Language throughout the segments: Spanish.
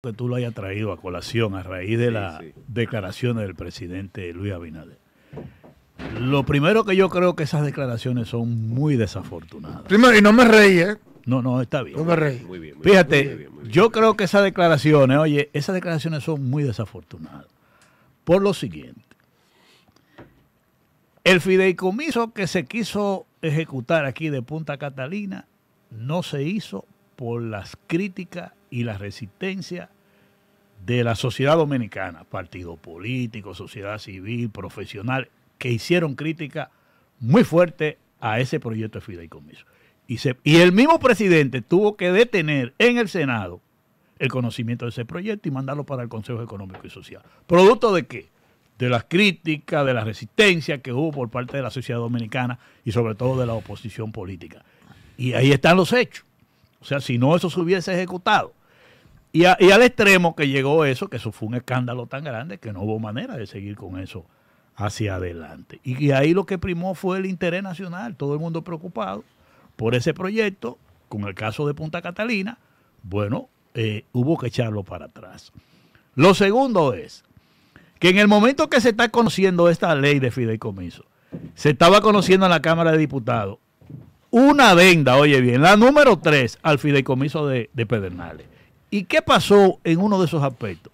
que tú lo hayas traído a colación a raíz de las declaraciones del presidente Luis Abinader. Lo primero que yo creo que esas declaraciones son muy desafortunadas. Primero, y no me reí, ¿eh? No, no, está bien. No me reí. Fíjate, yo creo que esas declaraciones, oye, esas declaraciones son muy desafortunadas. Por lo siguiente, el fideicomiso que se quiso ejecutar aquí de Punta Catalina no se hizo por las críticas y la resistencia de la sociedad dominicana, partido político, sociedad civil, profesional, que hicieron crítica muy fuerte a ese proyecto de fideicomiso. Y, y el mismo presidente tuvo que detener en el Senado el conocimiento de ese proyecto y mandarlo para el Consejo Económico y Social. ¿Producto de qué? De las críticas, de la resistencia que hubo por parte de la sociedad dominicana y sobre todo de la oposición política. Y ahí están los hechos. O sea, si no eso se hubiese ejecutado, y, al extremo que llegó eso, que eso fue un escándalo tan grande que no hubo manera de seguir con eso hacia adelante. Y, ahí lo que primó fue el interés nacional, todo el mundo preocupado por ese proyecto, con el caso de Punta Catalina, bueno, eh, hubo que echarlo para atrás. Lo segundo es que en el momento que se está conociendo esta ley de fideicomiso, se estaba conociendo en la Cámara de Diputados una venda, oye bien, la número 3 al fideicomiso de Pedernales. ¿Y qué pasó en uno de esos aspectos?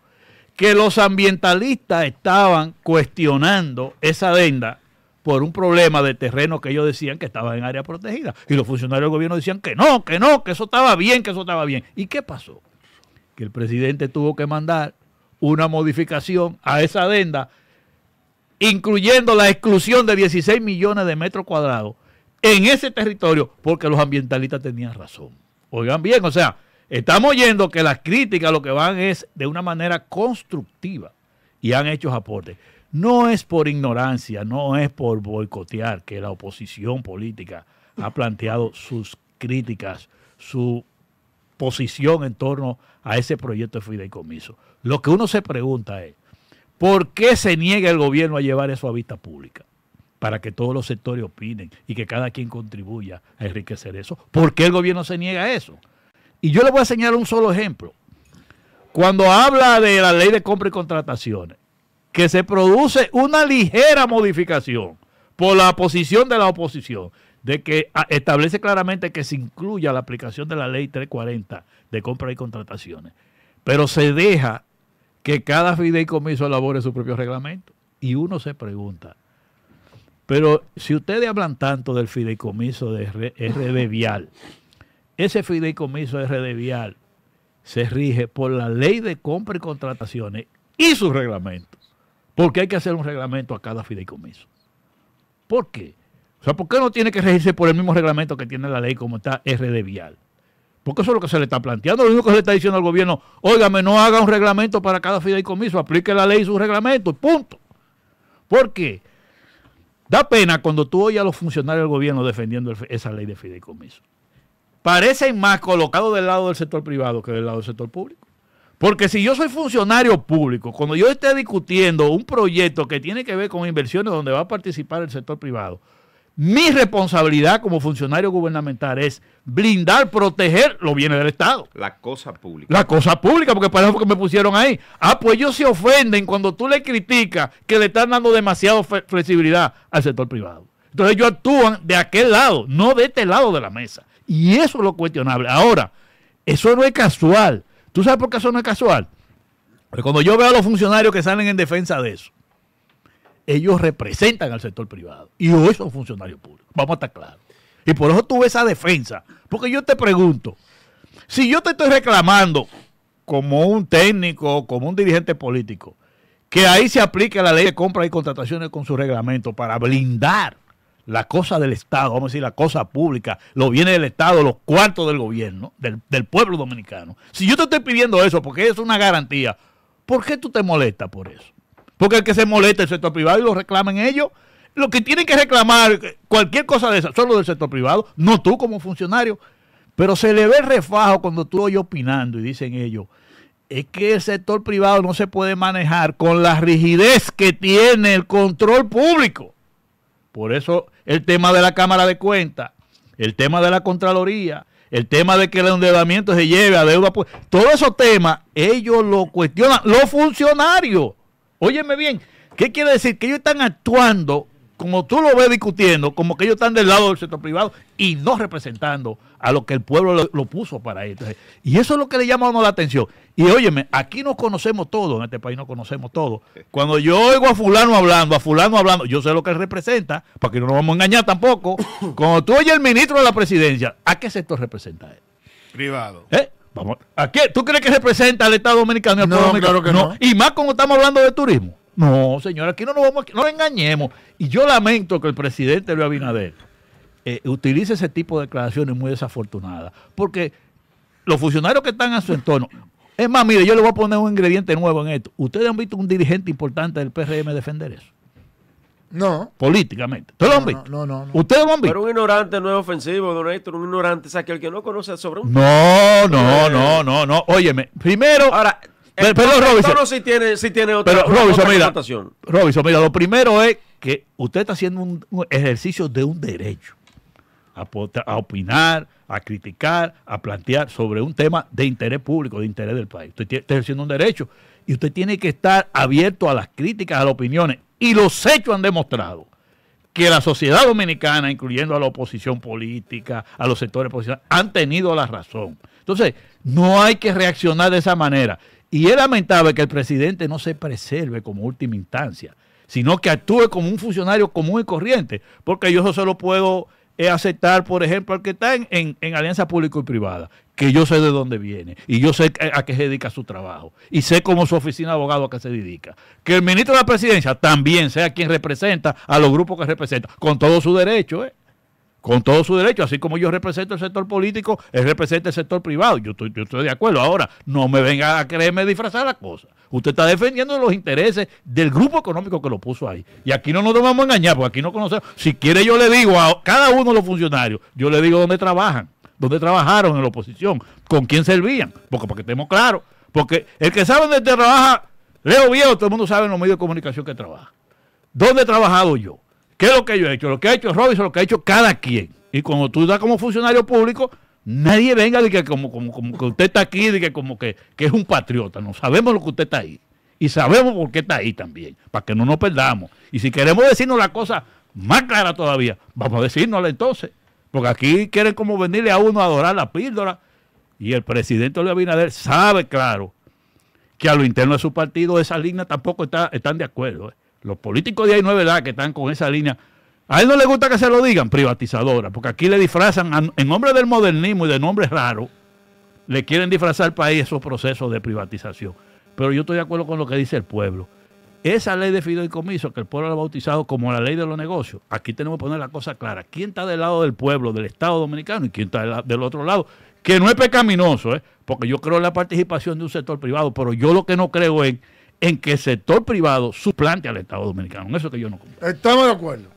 Que los ambientalistas estaban cuestionando esa adenda por un problema de terreno que ellos decían que estaba en área protegida. Y los funcionarios del gobierno decían que no, que no, que eso estaba bien, que eso estaba bien. ¿Y qué pasó? Que el presidente tuvo que mandar una modificación a esa adenda, incluyendo la exclusión de 16 millones de metros cuadrados en ese territorio, porque los ambientalistas tenían razón. Oigan bien, o sea, Estamos oyendo que las críticas lo que van es de una manera constructiva y han hecho aportes. No es por ignorancia, no es por boicotear que la oposición política ha planteado sus críticas, su posición en torno a ese proyecto de fideicomiso. Lo que uno se pregunta es, ¿por qué se niega el gobierno a llevar eso a vista pública? Para que todos los sectores opinen y que cada quien contribuya a enriquecer eso. ¿Por qué el gobierno se niega a eso? Y yo le voy a señalar un solo ejemplo. Cuando habla de la ley de compra y contrataciones, que se produce una ligera modificación por la posición de la oposición, de que ah, establece claramente que se incluya la aplicación de la ley 340 de compra y contrataciones, pero se deja que cada fideicomiso elabore su propio reglamento. Y uno se pregunta, pero si ustedes hablan tanto del fideicomiso de RD Vial, ese fideicomiso RD Vial se rige por la ley de compra y contrataciones y sus reglamentos. Porque hay que hacer un reglamento a cada fideicomiso. ¿Por qué? O sea, ¿por qué no tiene que regirse por el mismo reglamento que tiene la ley como está RD Vial? Porque eso es lo que se le está planteando. Lo único que se le está diciendo al gobierno, óigame, no haga un reglamento para cada fideicomiso, aplique la ley y su reglamento, punto. ¿Por qué? Da pena cuando tú oyes a los funcionarios del gobierno defendiendo esa ley de fideicomiso parecen más colocados del lado del sector privado que del lado del sector público. Porque si yo soy funcionario público, cuando yo esté discutiendo un proyecto que tiene que ver con inversiones donde va a participar el sector privado, mi responsabilidad como funcionario gubernamental es blindar, proteger los bienes del Estado. La cosa pública. La cosa pública, porque para eso que me pusieron ahí. Ah, pues ellos se ofenden cuando tú le criticas que le están dando demasiada flexibilidad al sector privado. Entonces ellos actúan de aquel lado, no de este lado de la mesa. Y eso es lo cuestionable. Ahora, eso no es casual. ¿Tú sabes por qué eso no es casual? Porque cuando yo veo a los funcionarios que salen en defensa de eso, ellos representan al sector privado. Y hoy son funcionarios públicos. Vamos a estar claros. Y por eso tuve esa defensa. Porque yo te pregunto, si yo te estoy reclamando como un técnico, como un dirigente político, que ahí se aplique la ley de compra y contrataciones con su reglamento para blindar la cosa del Estado, vamos a decir la cosa pública, lo viene del Estado, los cuartos del gobierno, del, pueblo dominicano. Si yo te estoy pidiendo eso porque es una garantía, ¿por qué tú te molestas por eso? Porque el que se molesta el sector privado y lo reclamen ellos, lo que tienen que reclamar eh, cualquier cosa de esa, solo del sector privado, no tú como funcionario. Pero se le ve refajo cuando tú oyes opinando y dicen ellos, es que el sector privado no se puede manejar con la rigidez que tiene el control público. Por eso el tema de la Cámara de Cuentas, el tema de la Contraloría, el tema de que el endeudamiento se lleve a deuda, todos esos temas, ellos lo cuestionan, los funcionarios. Óyeme bien, ¿qué quiere decir? Que ellos están actuando como tú lo ves discutiendo, como que ellos están del lado del sector privado y no representando a lo que el pueblo lo, puso para ellos. Y eso es lo que le llama a la atención. Y óyeme, aquí nos conocemos todos, en este país nos conocemos todos. Cuando yo oigo a fulano hablando, a fulano hablando, yo sé lo que él representa, para que no nos vamos a engañar tampoco. Cuando tú oyes al ministro de la presidencia, ¿a qué sector representa él? Privado. ¿Eh? Vamos, ¿a qué? ¿Tú crees que representa al Estado Dominicano y al no, Claro que no. Y más cuando estamos hablando de turismo. No, señora, aquí no nos vamos, no engañemos. Y yo lamento que el presidente Luis Abinader eh, utilice ese tipo de declaraciones muy desafortunadas, porque los funcionarios que están a su entorno, es más, mire, yo le voy a poner un ingrediente nuevo en esto. ¿Ustedes han visto un dirigente importante del PRM defender eso? No. Políticamente. ¿Ustedes lo han visto? No, no, no, ¿Ustedes lo han visto? Pero un ignorante no es ofensivo, don Héctor. Un ignorante es aquel que no conoce sobre un... No, no, no, no, no. Óyeme, primero... Ahora, pero, Robinson. tiene, otra, mira. lo primero es que usted está haciendo un, ejercicio de un derecho a, opinar, a criticar, a plantear sobre un tema de interés público, de interés del país. Usted está ejerciendo un derecho y usted tiene que estar abierto a las críticas, a las opiniones. Y los hechos han demostrado que la sociedad dominicana, incluyendo a la oposición política, a los sectores políticos han tenido la razón. Entonces, no hay que reaccionar de esa manera. Y es lamentable que el presidente no se preserve como última instancia, sino que actúe como un funcionario común y corriente, porque yo solo lo puedo eh, aceptar, por ejemplo, al que está en, alianza público y privada, que yo sé de dónde viene y yo sé a qué se dedica su trabajo y sé cómo su oficina de abogado a qué se dedica. Que el ministro de la presidencia también sea quien representa a los grupos que representa, con todo su derecho, ¿eh? con todo su derecho, así como yo represento el sector político, él representa el sector privado. Yo estoy, estoy de acuerdo. Ahora, no me venga a creerme disfrazar la cosa. Usted está defendiendo los intereses del grupo económico que lo puso ahí. Y aquí no nos vamos a engañar, porque aquí no conocemos. Si quiere, yo le digo a cada uno de los funcionarios, yo le digo dónde trabajan, dónde trabajaron en la oposición, con quién servían, porque para que estemos claros. Porque el que sabe dónde trabaja, Leo Viejo, todo el mundo sabe en los medios de comunicación que trabaja. ¿Dónde he trabajado yo? ¿Qué es lo que yo he hecho? Lo que ha hecho Robinson, lo que ha hecho cada quien. Y cuando tú estás como funcionario público, nadie venga de que como, que usted está aquí, de que como que, es un patriota. No sabemos lo que usted está ahí. Y sabemos por qué está ahí también, para que no nos perdamos. Y si queremos decirnos la cosa más clara todavía, vamos a decirnosla entonces. Porque aquí quieren como venirle a uno a adorar la píldora. Y el presidente Luis Abinader sabe claro que a lo interno de su partido esa línea tampoco están de acuerdo. ¿eh? Los políticos de ahí no es verdad que están con esa línea. A él no le gusta que se lo digan privatizadora, porque aquí le disfrazan, en nombre del modernismo y de nombres raros, le quieren disfrazar para ahí esos procesos de privatización. Pero yo estoy de acuerdo con lo que dice el pueblo. Esa ley de fideicomiso que el pueblo ha bautizado como la ley de los negocios, aquí tenemos que poner la cosa clara. ¿Quién está del lado del pueblo, del Estado dominicano y quién está del, otro lado? Que no es pecaminoso, ¿eh? porque yo creo en la participación de un sector privado, pero yo lo que no creo es en que el sector privado suplante al Estado Dominicano. Eso que yo no comprendo. Estamos de acuerdo.